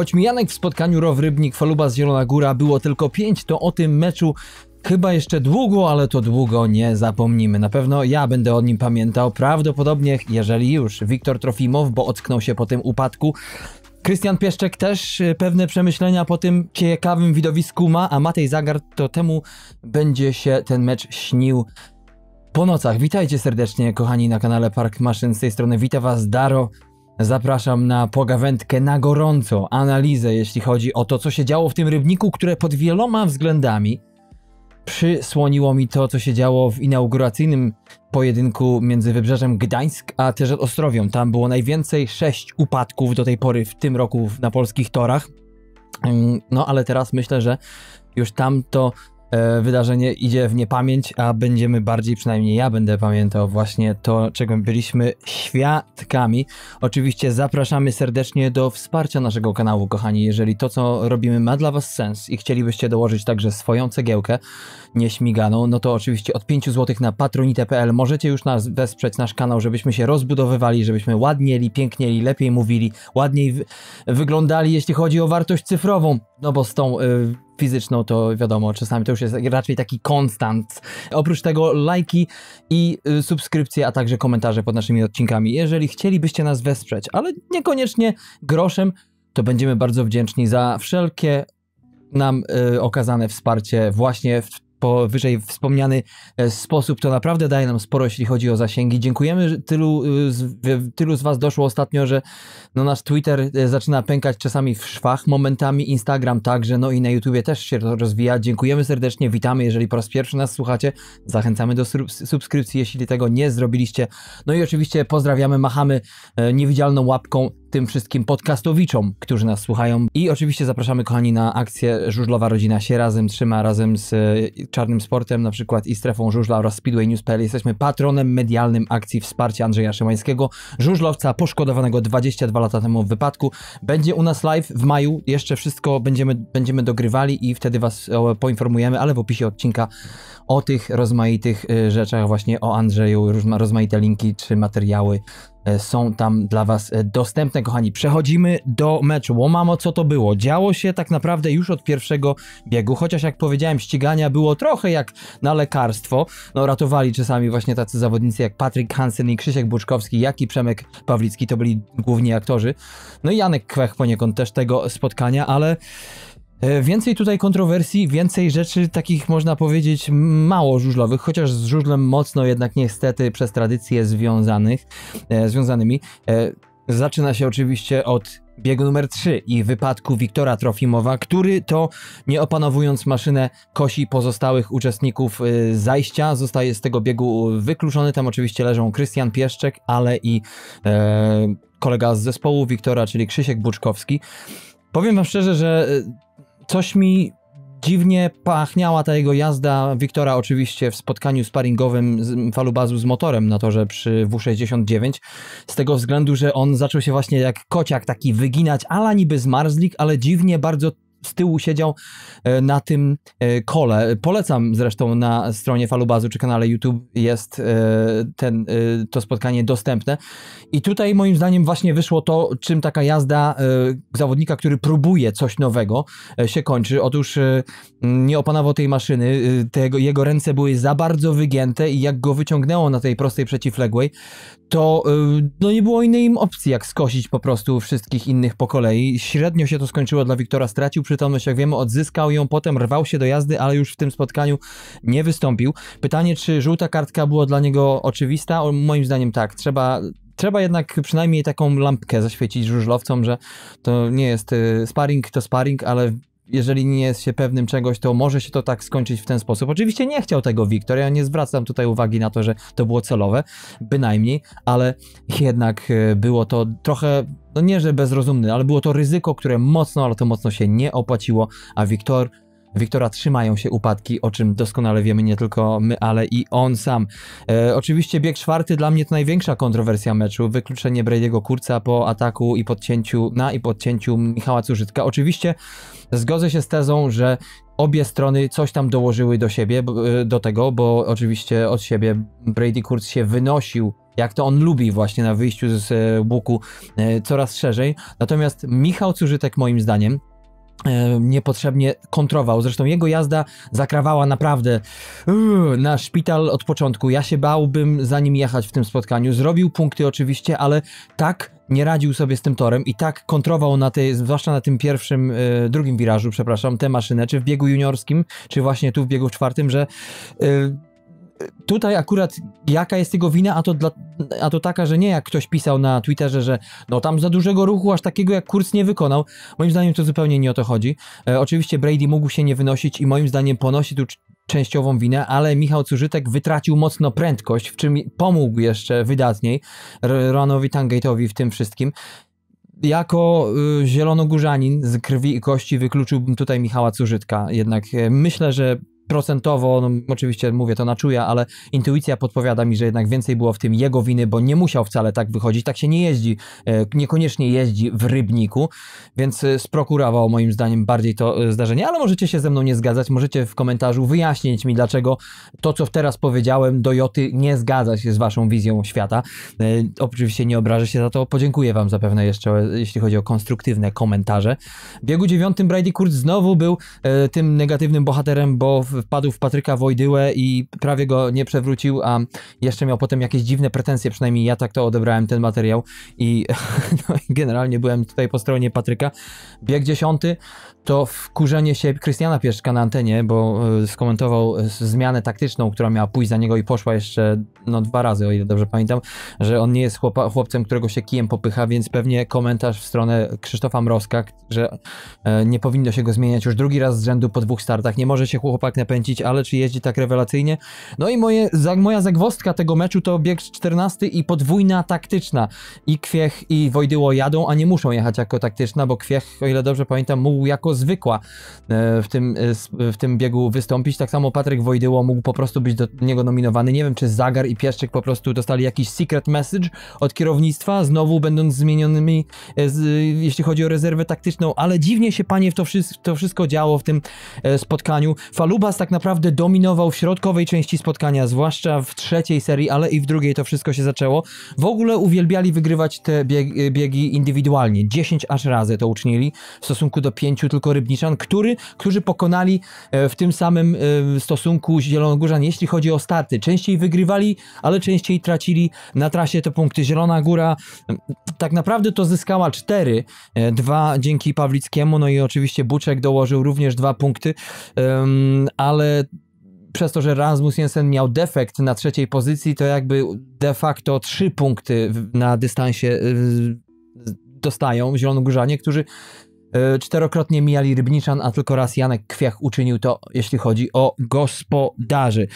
Choć Mijanek w spotkaniu Row Rybnik Faluba z Zielona Góra było tylko 5, to o tym meczu Chyba jeszcze długo, ale to długo nie zapomnimy. Na pewno ja będę o nim pamiętał, prawdopodobnie, jeżeli już, Wiktor Trofimow, bo ocknął się po tym upadku. Krystian Pieszczek też y, pewne przemyślenia po tym ciekawym widowisku ma, a Matej Zagar to temu będzie się ten mecz śnił po nocach. Witajcie serdecznie, kochani, na kanale Park Maszyn. Z tej strony witam Was, Daro. Zapraszam na pogawędkę na gorąco, analizę, jeśli chodzi o to, co się działo w tym rybniku, które pod wieloma względami przysłoniło mi to, co się działo w inauguracyjnym pojedynku między Wybrzeżem Gdańsk a też Ostrowią. Tam było najwięcej sześć upadków do tej pory w tym roku na polskich torach. Mm, no ale teraz myślę, że już tam to E, wydarzenie idzie w niepamięć, a będziemy bardziej, przynajmniej ja będę pamiętał właśnie to, czego byliśmy świadkami. Oczywiście zapraszamy serdecznie do wsparcia naszego kanału, kochani. Jeżeli to, co robimy, ma dla Was sens i chcielibyście dołożyć także swoją cegiełkę nieśmiganą, no to oczywiście od 5 zł na patronite.pl możecie już nas wesprzeć, nasz kanał, żebyśmy się rozbudowywali, żebyśmy ładnieli, pięknieli, lepiej mówili, ładniej wyglądali, jeśli chodzi o wartość cyfrową, no bo z tą. Yy, fizyczną, to wiadomo, czasami to już jest raczej taki konstant. Oprócz tego lajki i y, subskrypcje, a także komentarze pod naszymi odcinkami. Jeżeli chcielibyście nas wesprzeć, ale niekoniecznie groszem, to będziemy bardzo wdzięczni za wszelkie nam y, okazane wsparcie właśnie w powyżej wspomniany e, sposób, to naprawdę daje nam sporo, jeśli chodzi o zasięgi. Dziękujemy, że tylu e, z, e, tylu z Was doszło ostatnio, że no nasz Twitter zaczyna pękać czasami w szwach, momentami Instagram także, no i na YouTubie też się to rozwija. Dziękujemy serdecznie, witamy, jeżeli po raz pierwszy nas słuchacie. Zachęcamy do subskrypcji, jeśli tego nie zrobiliście. No i oczywiście pozdrawiamy, machamy niewidzialną łapką tym wszystkim podcastowiczom, którzy nas słuchają. I oczywiście zapraszamy, kochani, na akcję Żużlowa Rodzina się razem trzyma, razem z e, Czarnym Sportem na przykład i Strefą Żużla oraz Speedway News.pl. Jesteśmy patronem medialnym akcji wsparcia Andrzeja Szymańskiego, żużlowca poszkodowanego 22 lata temu w wypadku. Będzie u nas live w maju, jeszcze wszystko będziemy, będziemy dogrywali i wtedy was e, poinformujemy, ale w opisie odcinka o tych rozmaitych e, rzeczach, właśnie o Andrzeju, rozmaite linki czy materiały E, są tam dla Was e, dostępne, kochani. Przechodzimy do meczu. Łomamo, co to było? Działo się tak naprawdę już od pierwszego biegu, chociaż jak powiedziałem, ścigania było trochę jak na lekarstwo. No, ratowali czasami właśnie tacy zawodnicy jak Patryk Hansen i Krzysiek Buczkowski, jak i Przemek Pawlicki, to byli główni aktorzy. No i Janek Kwech poniekąd też tego spotkania, ale E, więcej tutaj kontrowersji, więcej rzeczy takich można powiedzieć mało żużlowych, chociaż z żużlem mocno jednak niestety przez tradycje związanych, e, związanymi. E, zaczyna się oczywiście od biegu numer 3 i wypadku Wiktora Trofimowa, który to nie opanowując maszynę kosi pozostałych uczestników e, zajścia, zostaje z tego biegu wykluczony. Tam oczywiście leżą Krystian Pieszczek, ale i e, kolega z zespołu Wiktora, czyli Krzysiek Buczkowski. Powiem wam szczerze, że e, Coś mi dziwnie pachniała ta jego jazda Wiktora oczywiście w spotkaniu sparingowym z falubazu z motorem na torze przy W69 z tego względu, że on zaczął się właśnie jak kociak taki wyginać, ala niby zmarzlik, ale dziwnie bardzo z tyłu siedział e, na tym e, kole. Polecam zresztą na stronie Falubazu czy kanale YouTube jest e, ten, to spotkanie dostępne. I tutaj moim zdaniem właśnie wyszło to, czym taka jazda zawodnika, który próbuje coś nowego się kończy. Otóż nie opanował tej maszyny, jego ręce były za bardzo wygięte i jak go wyciągnęło na tej prostej przeciwległej, to no nie było innej im opcji jak skosić po prostu wszystkich innych po kolei. Średnio się to skończyło dla Wiktora, stracił przytomność, jak wiemy, odzyskał ją, potem rwał się do jazdy, ale już w tym spotkaniu nie wystąpił. Pytanie, czy żółta kartka była dla niego oczywista? O, moim zdaniem tak. Trzeba trzeba jednak przynajmniej taką lampkę zaświecić żużlowcom, że to nie jest y, sparring to sparring, ale jeżeli nie jest się pewnym czegoś, to może się to tak skończyć w ten sposób. Oczywiście nie chciał tego Wiktor, ja nie zwracam tutaj uwagi na to, że to było celowe, bynajmniej, ale jednak e, było to trochę, no nie że bezrozumne, ale było to ryzyko, które mocno, ale to mocno się nie opłaciło, a Wiktor Wiktora trzymają się upadki, o czym doskonale wiemy nie tylko my, ale i on sam. E, oczywiście bieg czwarty dla mnie to największa kontrowersja meczu. Wykluczenie Brady'ego Kurca po ataku i podcięciu na i podcięciu Michała Cużytka. Oczywiście zgodzę się z tezą, że obie strony coś tam dołożyły do siebie, e, do tego, bo oczywiście od siebie Brady Kurz się wynosił, jak to on lubi właśnie na wyjściu z e, łuku e, coraz szerzej. Natomiast Michał Cużytek moim zdaniem E, niepotrzebnie kontrował. Zresztą jego jazda zakrawała naprawdę na szpital od początku. Ja się bałbym za nim jechać w tym spotkaniu. Zrobił punkty oczywiście, ale tak nie radził sobie z tym torem i tak kontrował na tej, zwłaszcza na tym pierwszym, e, drugim wirażu, przepraszam, tę maszynę, czy w biegu juniorskim, czy właśnie tu w biegu czwartym, że e, tutaj akurat jaka jest jego wina, a to, dla, a to taka, że nie jak ktoś pisał na Twitterze, że no tam za dużego ruchu, aż takiego jak Kurz nie wykonał. Moim zdaniem to zupełnie nie o to chodzi. E, oczywiście Brady mógł się nie wynosić i moim zdaniem ponosi tu częściową winę, ale Michał Cużytek wytracił mocno prędkość, w czym pomógł jeszcze wydatniej Ronowi Tangate'owi w tym wszystkim jako y, zielonogórzanin z krwi i kości wykluczyłbym tutaj Michała Cużytka. Jednak y, myślę, że procentowo, no, oczywiście mówię to na czuja, ale intuicja podpowiada mi, że jednak więcej było w tym jego winy, bo nie musiał wcale tak wychodzić, tak się nie jeździ, e, niekoniecznie jeździ w Rybniku, więc e, sprokurował moim zdaniem bardziej to e, zdarzenie, ale możecie się ze mną nie zgadzać, możecie w komentarzu wyjaśnić mi, dlaczego to, co teraz powiedziałem do Joty nie zgadza się z waszą wizją świata. Oczywiście nie obrażę się za to, podziękuję wam zapewne jeszcze, jeśli chodzi o konstruktywne komentarze. W biegu dziewiątym Brady Kurt znowu był tym negatywnym bohaterem, bo w wpadł w Patryka Wojdyłę i prawie go nie przewrócił, a jeszcze miał potem jakieś dziwne pretensje, przynajmniej ja tak to odebrałem ten materiał i no, generalnie byłem tutaj po stronie Patryka. Bieg dziesiąty to wkurzenie się Krystiana Pieszka na antenie, bo e, skomentował e, zmianę taktyczną, która miała pójść za niego i poszła jeszcze no, dwa razy, o ile dobrze pamiętam, że on nie jest chłopa, chłopcem, którego się kijem popycha, więc pewnie komentarz w stronę Krzysztofa Mrozka, że e, nie powinno się go zmieniać już drugi raz z rzędu po dwóch startach. Nie może się chłopak ale czy jeździ tak rewelacyjnie. No i moje, moja zagwostka tego meczu to bieg 14 i podwójna taktyczna. I Kwiech i Wojdyło jadą, a nie muszą jechać jako taktyczna, bo Kwiech, o ile dobrze pamiętam, mógł jako zwykła e, w tym, e, w tym biegu wystąpić. Tak samo Patryk Wojdyło mógł po prostu być do niego nominowany. Nie wiem, czy Zagar i Pieszczyk po prostu dostali jakiś secret message od kierownictwa, znowu będąc zmienionymi, e, z, jeśli chodzi o rezerwę taktyczną, ale dziwnie się, panie, w to, wszy to wszystko działo w tym spotkaniu. Falubas tak naprawdę dominował w środkowej części spotkania, zwłaszcza w trzeciej serii, ale i w drugiej to wszystko się zaczęło. W ogóle uwielbiali wygrywać te biegi indywidualnie. 10 aż razy to uczynili w stosunku do pięciu tylko Rybniczan, który, którzy pokonali e, w tym samym e, stosunku Zielonogórzan, jeśli chodzi o starty. Częściej wygrywali, ale częściej tracili na trasie te punkty. Zielona Góra tak naprawdę to zyskała 4, 2 e, dzięki Pawlickiemu, no i oczywiście Buczek dołożył również dwa punkty, ale przez to, że Rasmus Jensen miał defekt na trzeciej pozycji, to jakby de facto trzy punkty na dystansie y, dostają Zielonogórzanie, którzy E, czterokrotnie mijali Rybniczan, a tylko raz Janek Kwiach uczynił to, jeśli chodzi o gospodarzy.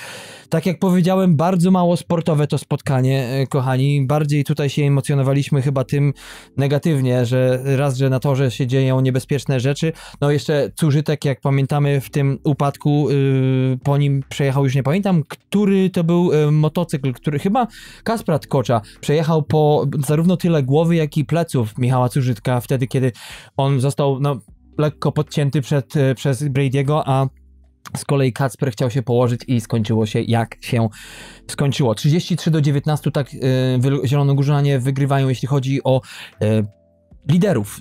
Tak jak powiedziałem, bardzo mało sportowe to spotkanie, e, kochani. Bardziej tutaj się emocjonowaliśmy chyba tym negatywnie, że raz, że na torze się dzieją niebezpieczne rzeczy. No jeszcze Cużytek, jak pamiętamy, w tym upadku yy, po nim przejechał, już nie pamiętam, który to był yy, motocykl, który chyba Kasprat Kocza przejechał po zarówno tyle głowy, jak i pleców Michała Cużytka wtedy, kiedy on został został no, lekko podcięty przed, e, przez Brady'ego, a z kolei Kacper chciał się położyć i skończyło się jak się skończyło. 33 do 19 tak yy, Zielonogórzanie wygrywają, jeśli chodzi o e, liderów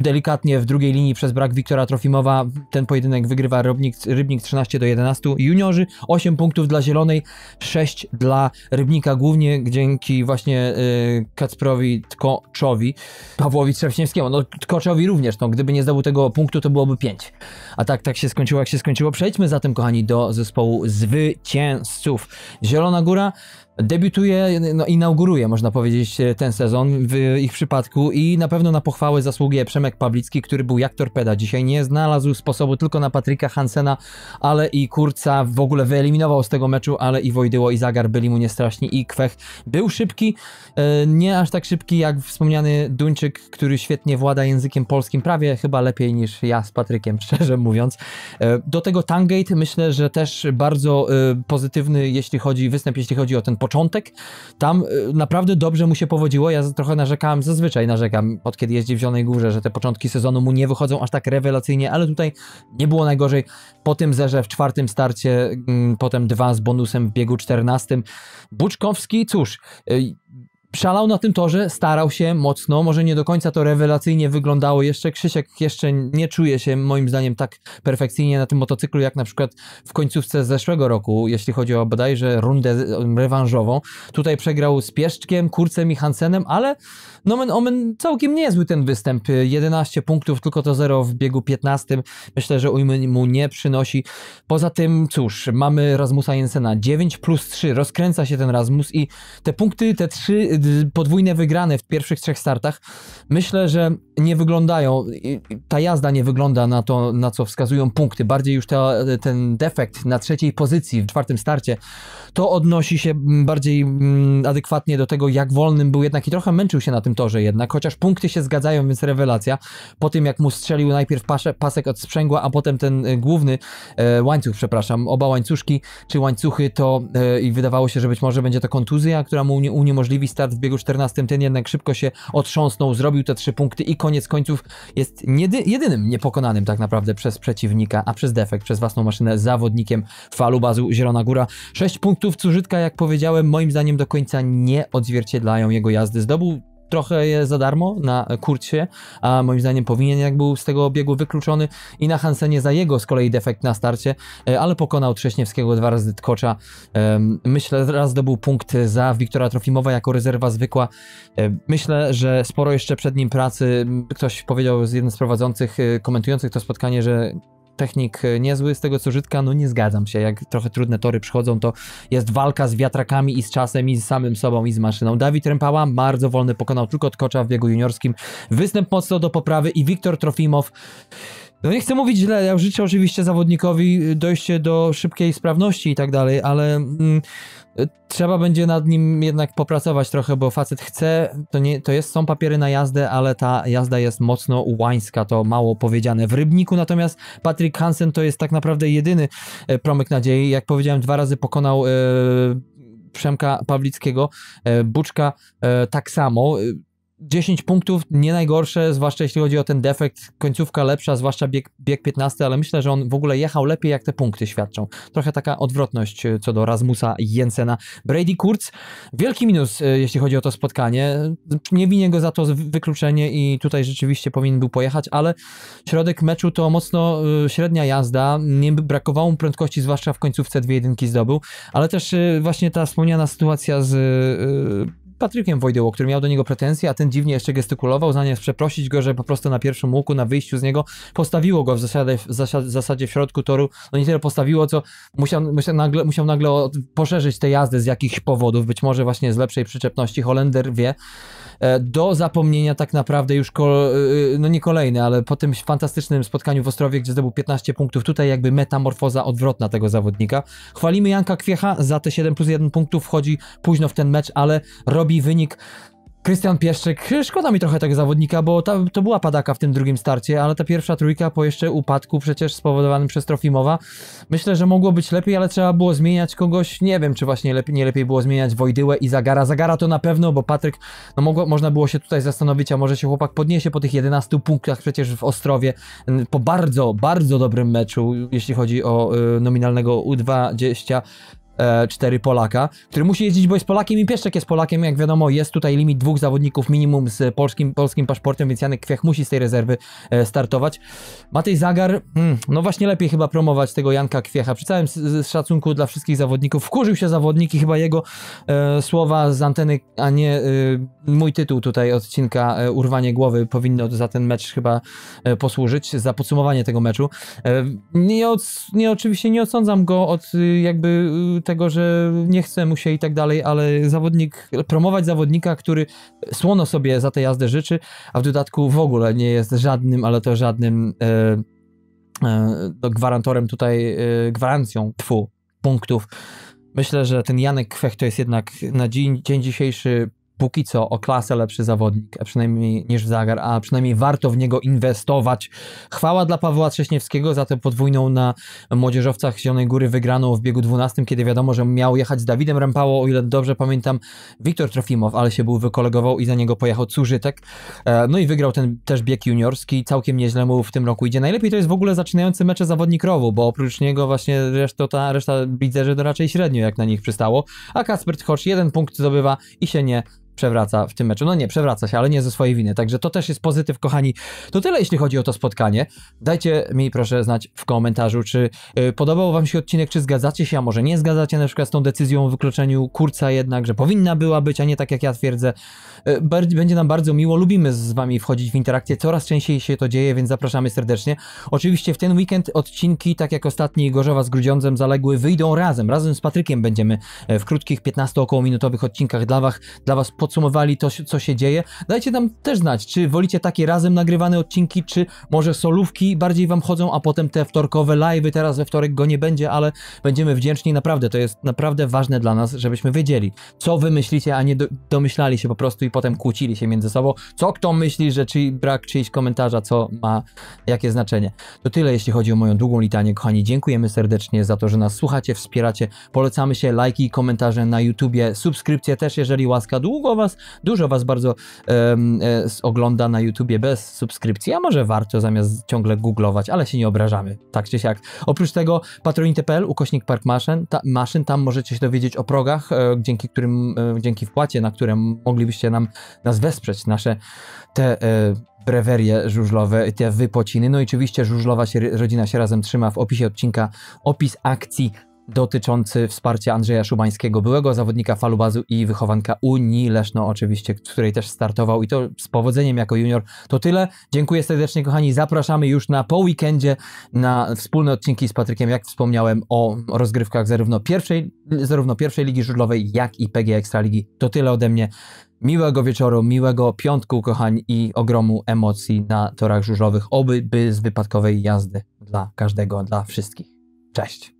delikatnie w drugiej linii przez brak Wiktora Trofimowa. Ten pojedynek wygrywa Rybnik, Rybnik 13 do 11. Juniorzy 8 punktów dla Zielonej, 6 dla Rybnika, głównie dzięki właśnie y, Kacprowi Tkoczowi, Pawłowi Trzewśniewskiemu. No Tkoczowi również, no, gdyby nie zdobył tego punktu, to byłoby 5. A tak, tak się skończyło, jak się skończyło. Przejdźmy zatem, kochani, do zespołu zwycięzców. Zielona Góra debiutuje, no, inauguruje, można powiedzieć, e, ten sezon w ich przypadku i na pewno na pochwałę zasługuje Przemek Pawlicki, który był jak torpeda dzisiaj, nie znalazł sposobu tylko na Patryka Hansena, ale i Kurca w ogóle wyeliminował z tego meczu, ale i Wojdyło i Zagar byli mu niestraszni i Kwech był szybki, e, nie aż tak szybki jak wspomniany Duńczyk, który świetnie włada językiem polskim, prawie chyba lepiej niż ja z Patrykiem, szczerze mówiąc. E, do tego Tangate myślę, że też bardzo pozytywny, jeśli chodzi, występ, jeśli chodzi o ten początek, tam y, naprawdę dobrze mu się powodziło. Ja trochę narzekałem, zazwyczaj narzekam, od kiedy jeździ w Zielonej Górze, że te początki sezonu mu nie wychodzą aż tak rewelacyjnie, ale tutaj nie było najgorzej. Po tym zerze w czwartym starcie, mm, potem dwa z bonusem w biegu czternastym. Buczkowski, cóż, y, szalał na tym torze, starał się mocno, może nie do końca to rewelacyjnie wyglądało jeszcze, Krzysiek jeszcze nie czuje się moim zdaniem tak perfekcyjnie na tym motocyklu, jak na przykład w końcówce zeszłego roku, jeśli chodzi o bodajże rundę rewanżową. Tutaj przegrał z Pieszczkiem, Kurcem i Hansenem, ale nomen omen całkiem niezły ten występ, 11 punktów, tylko to 0 w biegu 15, myślę, że ujmy mu nie przynosi. Poza tym, cóż, mamy Rasmusa Jensena, 9 plus 3, rozkręca się ten Rasmus i te punkty, te 3 podwójne wygrane w pierwszych trzech startach, myślę, że nie wyglądają, ta jazda nie wygląda na to, na co wskazują punkty. Bardziej już ta, ten defekt na trzeciej pozycji w czwartym starcie, to odnosi się mm, bardziej mm, adekwatnie do tego, jak wolnym był jednak i trochę męczył się na tym torze jednak, chociaż punkty się zgadzają, więc rewelacja. Po tym, jak mu strzelił najpierw pasek od sprzęgła, a potem ten e, główny e, łańcuch, przepraszam, oba łańcuszki czy łańcuchy, to e, i wydawało się, że być może będzie to kontuzja, która mu uniemożliwi start w biegu 14, ten jednak szybko się otrząsnął, zrobił te trzy punkty i koniec końców jest jedynym niepokonanym tak naprawdę przez przeciwnika, a przez defekt, przez własną maszynę zawodnikiem Falubazu Zielona Góra. Sześć punktów Cużytka, jak powiedziałem, moim zdaniem do końca nie odzwierciedlają jego jazdy. Zdobył trochę je za darmo na Kurcie, a moim zdaniem powinien jak był z tego obiegu wykluczony i na Hansenie za jego z kolei defekt na starcie, e, ale pokonał Trześniewskiego dwa razy Tkocza. Myślę, raz zdobył punkt za Wiktora Trofimowa jako rezerwa zwykła. Myślę, że sporo jeszcze przed nim pracy. Ktoś powiedział z jednym z prowadzących, e, komentujących to spotkanie, że technik e, niezły, z tego co Żytka, no nie zgadzam się, jak trochę trudne tory przychodzą, to jest walka z wiatrakami i z czasem, i z samym sobą, i z maszyną. Dawid Rępała bardzo wolny pokonał tylko Tkocza w biegu juniorskim, występ mocno do poprawy i Wiktor Trofimow no nie chcę mówić źle, ja życzę oczywiście zawodnikowi dojście do szybkiej sprawności i tak dalej, ale mm, trzeba będzie nad nim jednak popracować trochę, bo facet chce, to, nie, to jest, są papiery na jazdę, ale ta jazda jest mocno łańska, to mało powiedziane. W Rybniku natomiast Patrick Hansen to jest tak naprawdę jedyny e, promyk nadziei, jak powiedziałem dwa razy pokonał... E, Przemka Pawlickiego, e, Buczka tak samo. 10 punktów, nie najgorsze, zwłaszcza jeśli chodzi o ten defekt, końcówka lepsza, zwłaszcza bieg, bieg 15, ale myślę, że on w ogóle jechał lepiej, jak te punkty świadczą. Trochę taka odwrotność e, co do Rasmusa Jensena. Brady Kurz, wielki minus, e, jeśli chodzi o to spotkanie. Nie winię go za to wykluczenie i tutaj rzeczywiście powinien był pojechać, ale środek meczu to mocno e, średnia jazda, nie brakowało mu prędkości, zwłaszcza w końcówce dwie jedynki zdobył, ale też właśnie ta wspomniana sytuacja z Patrykiem Wojdyło, który miał do niego pretensje, a ten dziwnie jeszcze gestykulował, zamiast przeprosić go, że po prostu na pierwszym łuku, na wyjściu z niego, postawiło go w zasadzie w, zasadzie w środku toru. No nie tyle postawiło, co musiał, musiał nagle, musiał nagle poszerzyć tę jazdę z jakichś powodów, być może właśnie z lepszej przyczepności. Holender wie, E, do zapomnienia tak naprawdę już, e, e, no nie kolejny, ale po tym fantastycznym spotkaniu w Ostrowie, gdzie zdobył 15 punktów, tutaj jakby metamorfoza odwrotna tego zawodnika. Chwalimy Janka Kwiecha za te 7 plus 1 punktów, wchodzi późno w ten mecz, ale robi wynik Krystian Pieszczek, szkoda mi trochę tego zawodnika, bo ta, to była padaka w tym drugim starcie, ale ta pierwsza trójka po jeszcze upadku przecież spowodowanym przez Trofimowa, myślę, że mogło być lepiej, ale trzeba było zmieniać kogoś, nie wiem, czy właśnie lepiej, nie lepiej było zmieniać Wojdyłę i Zagara. Zagara to na pewno, bo Patryk, no mogło, można było się tutaj zastanowić, a może się chłopak podniesie po tych 11 punktach przecież w Ostrowie, po bardzo, bardzo dobrym meczu, jeśli chodzi o y, nominalnego U20 e, 4 Polaka, który musi jeździć, bo jest Polakiem i Pieszczek jest Polakiem, jak wiadomo jest tutaj limit dwóch zawodników minimum z polskim, polskim paszportem, więc Janek Kwiach musi z tej rezerwy e, startować. Matej Zagar, mm, no właśnie lepiej chyba promować tego Janka Kwiecha, przy całym szacunku dla wszystkich zawodników, wkurzył się zawodnik i chyba jego e, słowa z anteny, a nie e, mój tytuł tutaj odcinka e, Urwanie Głowy powinno za ten mecz chyba e, posłużyć, za podsumowanie tego meczu. nie, od, nie oczywiście nie odsądzam go od jakby tego, że nie chce mu się i tak dalej, ale zawodnik, promować zawodnika, który słono sobie za tę jazdę życzy, a w dodatku w ogóle nie jest żadnym, ale to żadnym e, e, no, gwarantorem tutaj, e, gwarancją, twu, punktów. Myślę, że ten Janek Kwech to jest jednak na dzień, dzień dzisiejszy póki co o klasę lepszy zawodnik, a przynajmniej niż Zagar, a przynajmniej warto w niego inwestować. Chwała dla Pawła Trześniewskiego za tę podwójną na Młodzieżowcach Zielonej Góry wygraną w biegu 12, kiedy wiadomo, że miał jechać z Dawidem Rampało, o ile dobrze pamiętam, Wiktor Trofimow, ale się był wykolegował i za niego pojechał Cużytek. E, no i wygrał ten też bieg juniorski, całkiem nieźle mu w tym roku idzie. Najlepiej to jest w ogóle zaczynający mecze zawodnik rowu, bo oprócz niego właśnie reszta, ta, reszta widzę, że to raczej średnio jak na nich przystało, a Kasper Tchorz jeden punkt zdobywa i się nie przewraca w tym meczu. No nie, przewraca się, ale nie ze swojej winy. Także to też jest pozytyw, kochani. To tyle, jeśli chodzi o to spotkanie. Dajcie mi proszę znać w komentarzu, czy y, podobał wam się odcinek, czy zgadzacie się, a może nie zgadzacie na przykład z tą decyzją o wykluczeniu Kurca jednak, że powinna była być, a nie tak jak ja twierdzę. Y, będzie nam bardzo miło. Lubimy z wami wchodzić w interakcję. Coraz częściej się to dzieje, więc zapraszamy serdecznie. Oczywiście w ten weekend odcinki, tak jak ostatni Gorzowa z Grudziądzem zaległy, wyjdą razem. Razem z Patrykiem będziemy y, w krótkich 15 około minutowych odcinkach dla was, dla was podsumowali to, co się dzieje. Dajcie nam też znać, czy wolicie takie razem nagrywane odcinki, czy może solówki bardziej wam chodzą, a potem te wtorkowe live'y, teraz we wtorek go nie będzie, ale będziemy wdzięczni, naprawdę, to jest naprawdę ważne dla nas, żebyśmy wiedzieli, co wy myślicie, a nie do, domyślali się po prostu i potem kłócili się między sobą, co kto myśli, że czy brak czyjś komentarza, co ma, jakie znaczenie. To tyle, jeśli chodzi o moją długą litanię, kochani, dziękujemy serdecznie za to, że nas słuchacie, wspieracie, polecamy się, lajki, komentarze na YouTubie, subskrypcje też, jeżeli łaska, długo was, dużo was bardzo um, e, ogląda na YouTubie bez subskrypcji, a może warto zamiast ciągle googlować, ale się nie obrażamy, tak czy siak. Oprócz tego patronite.pl, ukośnik Park Maszyn, ta, maszyn, tam możecie się dowiedzieć o progach, e, dzięki którym, e, dzięki wpłacie, na które moglibyście nam, nas wesprzeć, nasze te e, brewerie żużlowe, te wypociny. No i oczywiście żużlowa się, rodzina się razem trzyma. W opisie odcinka opis akcji dotyczący wsparcia Andrzeja Szubańskiego, byłego zawodnika falubazu i wychowanka Unii Leszno oczywiście, której też startował i to z powodzeniem jako junior. To tyle. Dziękuję serdecznie kochani. Zapraszamy już na po weekendzie na wspólne odcinki z Patrykiem, jak wspomniałem o rozgrywkach zarówno pierwszej, zarówno pierwszej Ligi Żużlowej, jak i PG Ekstraligi. To tyle ode mnie. Miłego wieczoru, miłego piątku kochani i ogromu emocji na torach żużlowych, oby by z wypadkowej jazdy dla każdego, dla wszystkich. Cześć!